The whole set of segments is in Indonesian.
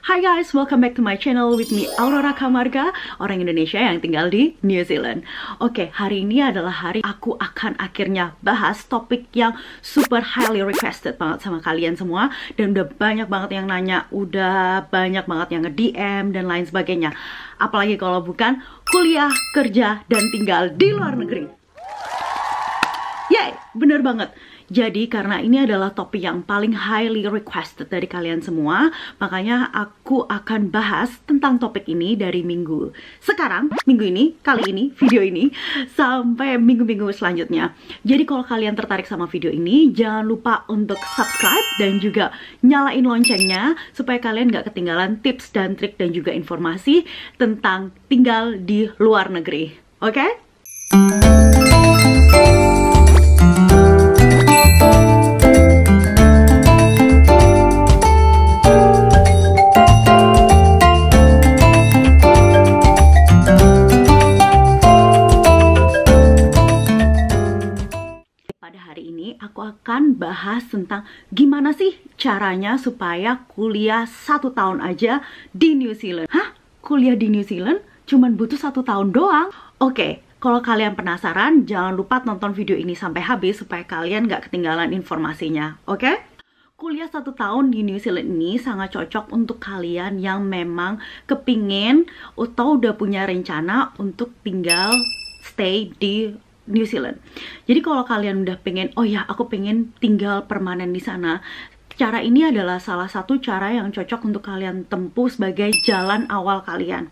Hai guys, welcome back to my channel with me Aurora Kamarga, orang Indonesia yang tinggal di New Zealand. Oke, okay, hari ini adalah hari aku akan akhirnya bahas topik yang super highly requested banget sama kalian semua dan udah banyak banget yang nanya, udah banyak banget yang nge-DM dan lain sebagainya. Apalagi kalau bukan kuliah, kerja dan tinggal di luar negeri. Yay, bener banget. Jadi karena ini adalah topik yang paling highly requested dari kalian semua, makanya aku akan bahas tentang topik ini dari minggu. Sekarang, minggu ini, kali ini, video ini, sampai minggu-minggu selanjutnya. Jadi kalau kalian tertarik sama video ini, jangan lupa untuk subscribe dan juga nyalain loncengnya supaya kalian nggak ketinggalan tips dan trik dan juga informasi tentang tinggal di luar negeri. Oke? Okay? aku akan bahas tentang gimana sih caranya supaya kuliah satu tahun aja di New Zealand. Hah? Kuliah di New Zealand cuman butuh satu tahun doang? Oke, okay, kalau kalian penasaran, jangan lupa nonton video ini sampai habis supaya kalian nggak ketinggalan informasinya, oke? Okay? Kuliah satu tahun di New Zealand ini sangat cocok untuk kalian yang memang kepingin atau udah punya rencana untuk tinggal stay di New Zealand. Jadi kalau kalian udah pengen, oh ya aku pengen tinggal permanen di sana, cara ini adalah salah satu cara yang cocok untuk kalian tempuh sebagai jalan awal kalian.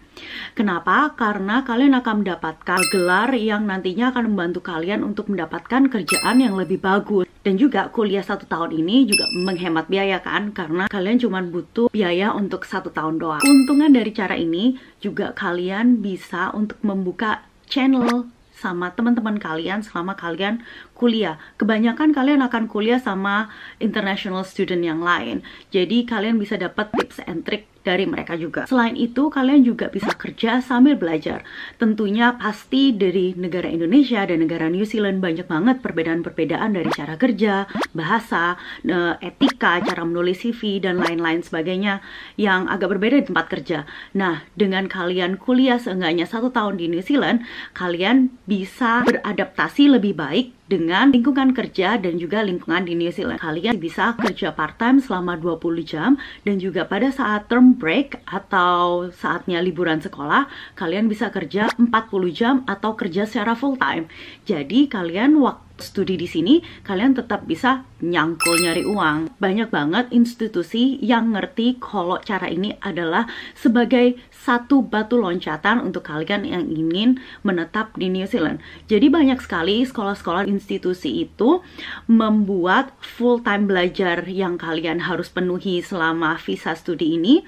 Kenapa? Karena kalian akan mendapatkan gelar yang nantinya akan membantu kalian untuk mendapatkan kerjaan yang lebih bagus. Dan juga kuliah satu tahun ini juga menghemat biaya kan? Karena kalian cuma butuh biaya untuk satu tahun doang. Keuntungan dari cara ini juga kalian bisa untuk membuka channel sama teman-teman kalian selama kalian kuliah. Kebanyakan kalian akan kuliah sama international student yang lain. Jadi kalian bisa dapat tips and trick dari mereka juga. Selain itu, kalian juga bisa kerja sambil belajar. Tentunya pasti dari negara Indonesia dan negara New Zealand banyak banget perbedaan-perbedaan dari cara kerja, bahasa, eh, etika, cara menulis CV, dan lain-lain sebagainya yang agak berbeda di tempat kerja. Nah, dengan kalian kuliah seenggaknya satu tahun di New Zealand, kalian bisa beradaptasi lebih baik dengan lingkungan kerja dan juga lingkungan di New Zealand. Kalian bisa kerja part-time selama 20 jam dan juga pada saat term break atau saatnya liburan sekolah, kalian bisa kerja 40 jam atau kerja secara full-time. Jadi kalian waktu studi di sini, kalian tetap bisa nyangkul nyari uang. Banyak banget institusi yang ngerti kalau cara ini adalah sebagai satu batu loncatan untuk kalian yang ingin menetap di New Zealand. Jadi banyak sekali sekolah-sekolah institusi itu membuat full-time belajar yang kalian harus penuhi selama visa studi ini.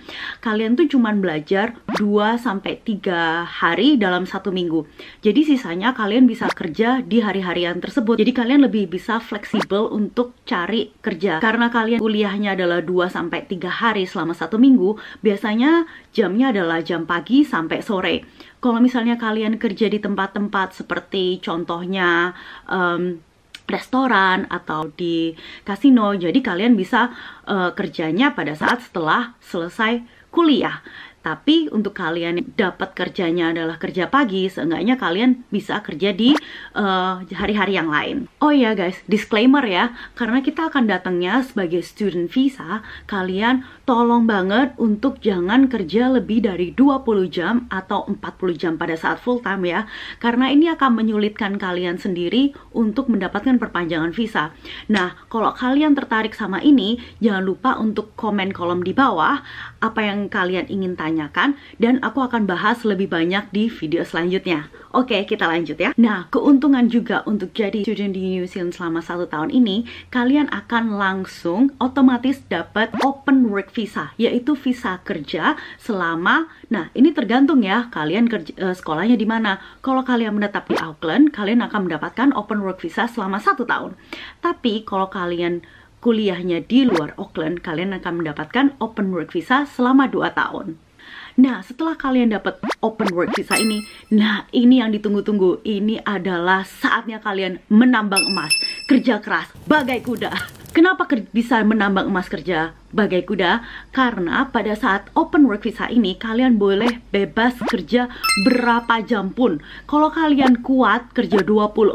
Kalian tuh cuman belajar 2 sampai 3 hari dalam satu minggu. Jadi sisanya kalian bisa kerja di hari-harian tersebut. Jadi kalian lebih bisa fleksibel untuk cari kerja. Karena kalian kuliahnya adalah 2 sampai 3 hari selama satu minggu, biasanya jamnya adalah jam pagi sampai sore. Kalau misalnya kalian kerja di tempat-tempat seperti contohnya um, restoran atau di kasino. Jadi kalian bisa uh, kerjanya pada saat setelah selesai kuliah. Tapi untuk kalian yang dapat kerjanya adalah kerja pagi, seenggaknya kalian bisa kerja di eh, hari-hari uh, yang lain. Oh ya guys, disclaimer ya, karena kita akan datangnya sebagai student visa, kalian tolong banget untuk jangan kerja lebih dari 20 jam atau 40 jam pada saat full time ya, karena ini akan menyulitkan kalian sendiri untuk mendapatkan perpanjangan visa. Nah, kalau kalian tertarik sama ini, jangan lupa untuk komen kolom di bawah apa yang kalian ingin tanya pertanyakan dan aku akan bahas lebih banyak di video selanjutnya. Oke, kita lanjut ya. Nah, keuntungan juga untuk jadi student di New Zealand selama satu tahun ini, kalian akan langsung otomatis dapat open work visa, yaitu visa kerja selama. Nah, ini tergantung ya kalian kerja, eh, sekolahnya di mana. Kalau kalian menetap di Auckland, kalian akan mendapatkan open work visa selama satu tahun. Tapi kalau kalian kuliahnya di luar Auckland, kalian akan mendapatkan open work visa selama dua tahun. Nah, setelah kalian dapat open work visa ini, nah ini yang ditunggu-tunggu. Ini adalah saatnya kalian menambang emas, kerja keras, bagai kuda. Kenapa bisa menambang emas kerja bagai kuda? Karena pada saat open work visa ini kalian boleh bebas kerja berapa jam pun. Kalau kalian kuat kerja 24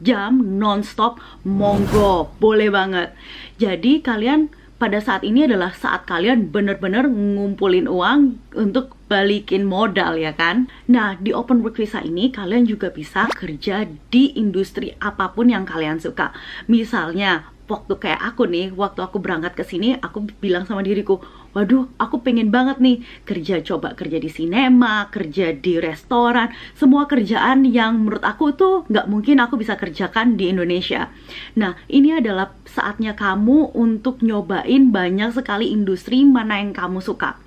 jam nonstop, monggo, boleh banget. Jadi kalian pada saat ini adalah saat kalian benar-benar ngumpulin uang untuk balikin modal ya kan Nah di open work visa ini kalian juga bisa kerja di industri apapun yang kalian suka Misalnya waktu kayak aku nih, waktu aku berangkat ke sini, aku bilang sama diriku, waduh, aku pengen banget nih kerja coba kerja di sinema, kerja di restoran, semua kerjaan yang menurut aku tuh nggak mungkin aku bisa kerjakan di Indonesia. Nah, ini adalah saatnya kamu untuk nyobain banyak sekali industri mana yang kamu suka.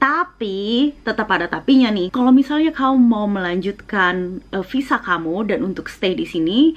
Tapi tetap ada tapinya nih. Kalau misalnya kamu mau melanjutkan eh, visa kamu dan untuk stay di sini,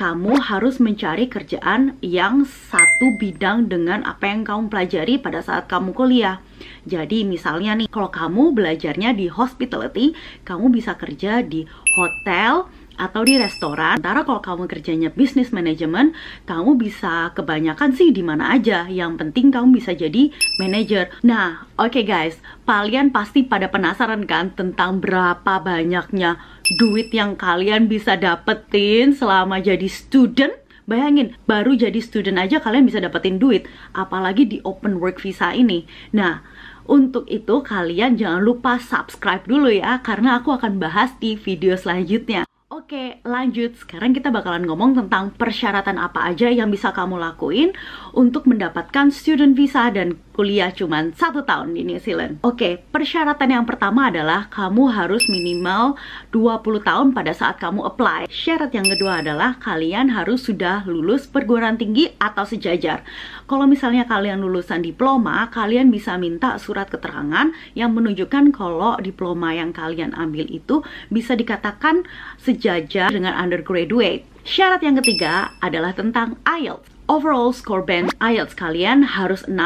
kamu harus mencari kerjaan yang satu bidang dengan apa yang kamu pelajari pada saat kamu kuliah. Jadi misalnya nih, kalau kamu belajarnya di hospitality, kamu bisa kerja di hotel, atau di restoran. Sementara kalau kamu kerjanya bisnis manajemen, kamu bisa kebanyakan sih di mana aja. Yang penting kamu bisa jadi manajer. Nah, oke okay guys, kalian pasti pada penasaran kan tentang berapa banyaknya duit yang kalian bisa dapetin selama jadi student? Bayangin, baru jadi student aja kalian bisa dapetin duit, apalagi di open work visa ini. Nah, untuk itu kalian jangan lupa subscribe dulu ya, karena aku akan bahas di video selanjutnya. Oke, lanjut. Sekarang kita bakalan ngomong tentang persyaratan apa aja yang bisa kamu lakuin untuk mendapatkan student visa dan kuliah cuma satu tahun di New Zealand. Oke, okay, persyaratan yang pertama adalah kamu harus minimal 20 tahun pada saat kamu apply. Syarat yang kedua adalah kalian harus sudah lulus perguruan tinggi atau sejajar. Kalau misalnya kalian lulusan diploma, kalian bisa minta surat keterangan yang menunjukkan kalau diploma yang kalian ambil itu bisa dikatakan sejajar dengan undergraduate. Syarat yang ketiga adalah tentang IELTS overall score band IELTS kalian harus 6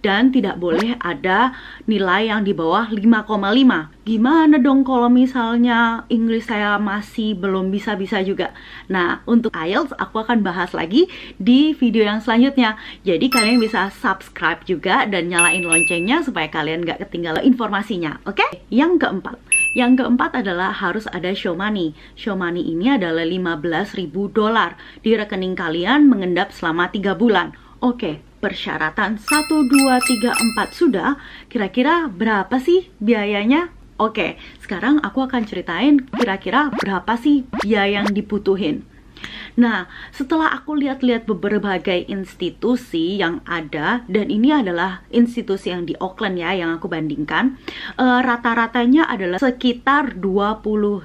dan tidak boleh ada nilai yang di bawah 5,5. Gimana dong kalau misalnya Inggris saya masih belum bisa-bisa juga? Nah, untuk IELTS aku akan bahas lagi di video yang selanjutnya. Jadi kalian bisa subscribe juga dan nyalain loncengnya supaya kalian gak ketinggalan informasinya, oke? Okay? Yang keempat, yang keempat adalah harus ada show money. Show money ini adalah 15.000 dolar di rekening kalian mengendap selama 3 bulan. Oke, okay, persyaratan 1, 2, 3, 4 sudah, kira-kira berapa sih biayanya? Oke, sekarang aku akan ceritain kira-kira berapa sih biaya yang dibutuhin. Nah, setelah aku lihat-lihat beberapa institusi yang ada dan ini adalah institusi yang di Auckland ya yang aku bandingkan, uh, rata-ratanya adalah sekitar 20.000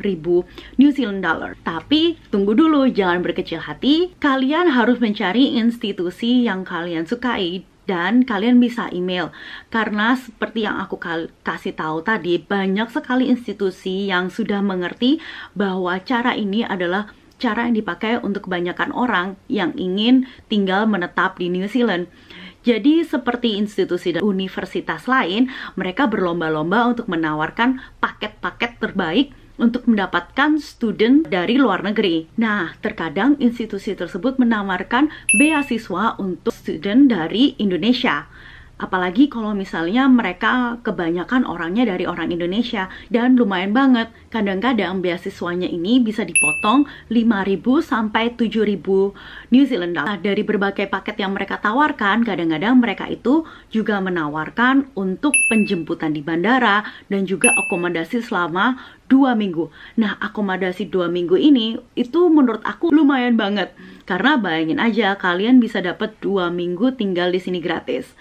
New Zealand dollar. Tapi tunggu dulu, jangan berkecil hati. Kalian harus mencari institusi yang kalian sukai dan kalian bisa email karena seperti yang aku kasih tahu tadi banyak sekali institusi yang sudah mengerti bahwa cara ini adalah cara yang dipakai untuk kebanyakan orang yang ingin tinggal menetap di New Zealand. Jadi seperti institusi dan universitas lain, mereka berlomba-lomba untuk menawarkan paket-paket terbaik untuk mendapatkan student dari luar negeri. Nah, terkadang institusi tersebut menawarkan beasiswa untuk student dari Indonesia. Apalagi kalau misalnya mereka kebanyakan orangnya dari orang Indonesia dan lumayan banget. Kadang-kadang beasiswanya ini bisa dipotong 5.000 sampai 7.000 New Zealand dollar. Nah, dari berbagai paket yang mereka tawarkan, kadang-kadang mereka itu juga menawarkan untuk penjemputan di bandara dan juga akomodasi selama dua minggu. Nah, akomodasi dua minggu ini itu menurut aku lumayan banget. Karena bayangin aja kalian bisa dapat dua minggu tinggal di sini gratis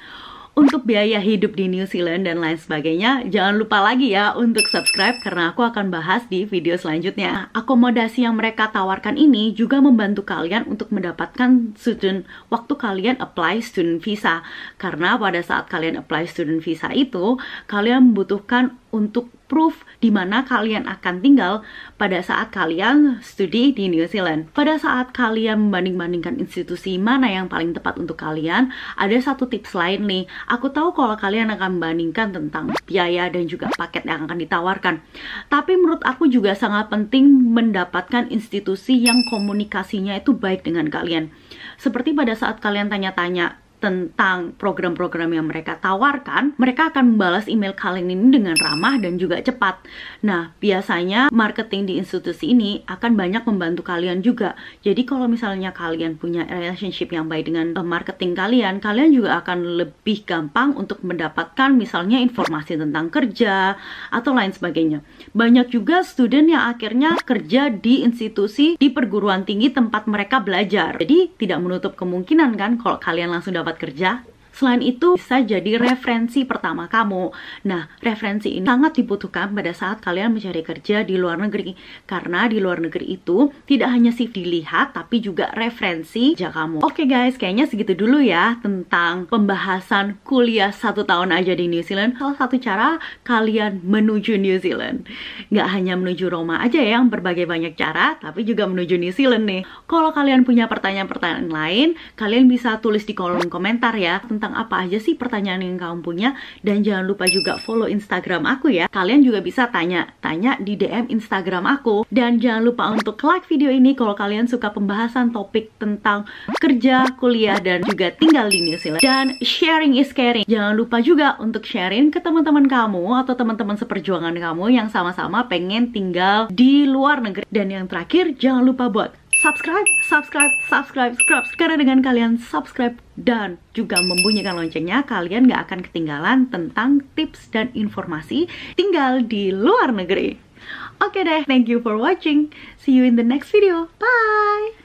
untuk biaya hidup di New Zealand dan lain sebagainya, jangan lupa lagi ya untuk subscribe karena aku akan bahas di video selanjutnya. Akomodasi yang mereka tawarkan ini juga membantu kalian untuk mendapatkan student waktu kalian apply student visa. Karena pada saat kalian apply student visa itu, kalian membutuhkan untuk proof di mana kalian akan tinggal pada saat kalian studi di New Zealand. Pada saat kalian membanding-bandingkan institusi mana yang paling tepat untuk kalian, ada satu tips lain nih. Aku tahu kalau kalian akan membandingkan tentang biaya dan juga paket yang akan ditawarkan. Tapi menurut aku juga sangat penting mendapatkan institusi yang komunikasinya itu baik dengan kalian. Seperti pada saat kalian tanya-tanya, tentang program-program yang mereka tawarkan, mereka akan membalas email kalian ini dengan ramah dan juga cepat. Nah, biasanya marketing di institusi ini akan banyak membantu kalian juga. Jadi kalau misalnya kalian punya relationship yang baik dengan eh, marketing kalian, kalian juga akan lebih gampang untuk mendapatkan misalnya informasi tentang kerja atau lain sebagainya. Banyak juga student yang akhirnya kerja di institusi di perguruan tinggi tempat mereka belajar. Jadi tidak menutup kemungkinan kan kalau kalian langsung dapat kerja Selain itu bisa jadi referensi pertama kamu. Nah, referensi ini sangat dibutuhkan pada saat kalian mencari kerja di luar negeri karena di luar negeri itu tidak hanya sih dilihat tapi juga referensi kerja kamu. Oke okay guys, kayaknya segitu dulu ya tentang pembahasan kuliah satu tahun aja di New Zealand. Salah satu cara kalian menuju New Zealand. Nggak hanya menuju Roma aja ya, yang berbagai banyak cara, tapi juga menuju New Zealand nih. Kalau kalian punya pertanyaan-pertanyaan lain, kalian bisa tulis di kolom komentar ya tentang tentang apa aja sih pertanyaan yang kamu punya dan jangan lupa juga follow Instagram aku ya. Kalian juga bisa tanya-tanya di DM Instagram aku dan jangan lupa untuk like video ini kalau kalian suka pembahasan topik tentang kerja, kuliah dan juga tinggal di New Zealand. Dan sharing is caring. Jangan lupa juga untuk sharing ke teman-teman kamu atau teman-teman seperjuangan kamu yang sama-sama pengen tinggal di luar negeri. Dan yang terakhir, jangan lupa buat subscribe, subscribe, subscribe, subscribe. Sekarang dengan kalian subscribe dan juga membunyikan loncengnya, kalian gak akan ketinggalan tentang tips dan informasi tinggal di luar negeri. Oke okay deh, thank you for watching. See you in the next video. Bye!